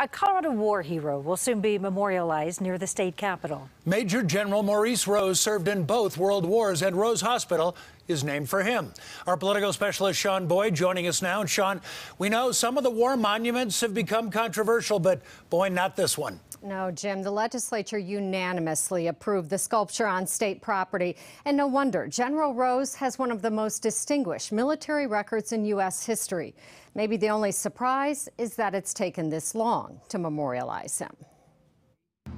A Colorado war hero will soon be memorialized near the state capitol. Major General Maurice Rose served in both World Wars at Rose Hospital is named for him. Our political specialist, Sean Boyd, joining us now. And Sean, we know some of the war monuments have become controversial, but boy, not this one. No, Jim, the legislature unanimously approved the sculpture on state property. And no wonder, General Rose has one of the most distinguished military records in U.S. history. Maybe the only surprise is that it's taken this long to memorialize him.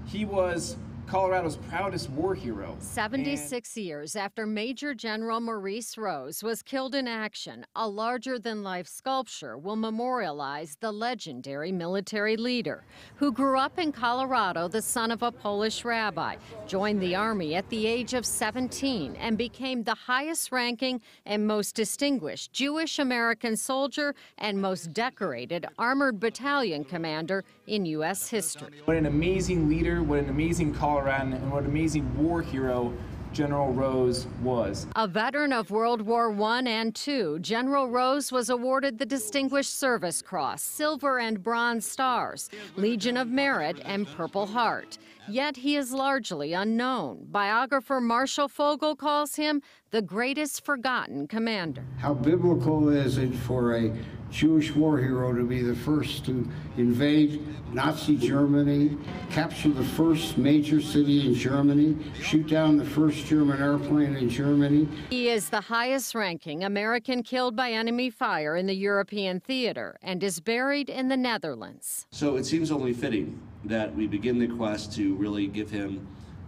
He was Colorado's proudest war hero. 76 and years after Major General Maurice Rose was killed in action, a larger than life sculpture will memorialize the legendary military leader who grew up in Colorado, the son of a Polish rabbi, joined the Army at the age of 17, and became the highest ranking and most distinguished Jewish American soldier and most decorated Armored Battalion commander in U.S. history. What an amazing leader, what an amazing Colorado and what an amazing war hero General Rose was. A veteran of World War I and II, General Rose was awarded the Distinguished Service Cross, Silver and Bronze Stars, Legion of Merit, and Purple Heart. Yet he is largely unknown. Biographer Marshall Fogel calls him the greatest forgotten commander. How biblical is it for a Jewish war hero to be the first to invade Nazi Germany, capture the first major city in Germany, shoot down the first German airplane in Germany. He is the highest ranking American killed by enemy fire in the European theater and is buried in the Netherlands. So it seems only fitting that we begin the quest to really give him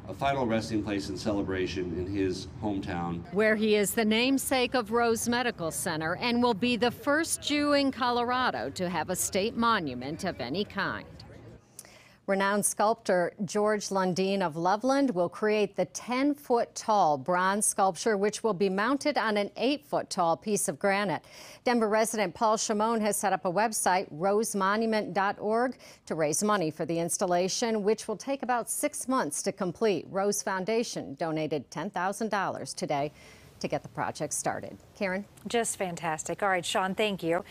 a final resting place and celebration in his hometown. Where he is the namesake of Rose Medical Center and will be the first Jew in Colorado to have a state monument of any kind. Renowned sculptor George Lundeen of Loveland will create the 10 foot tall bronze sculpture, which will be mounted on an 8 foot tall piece of granite. Denver resident Paul Shimon has set up a website, rosemonument.org, to raise money for the installation, which will take about six months to complete. Rose Foundation donated $10,000 today to get the project started. Karen? Just fantastic. All right, Sean, thank you.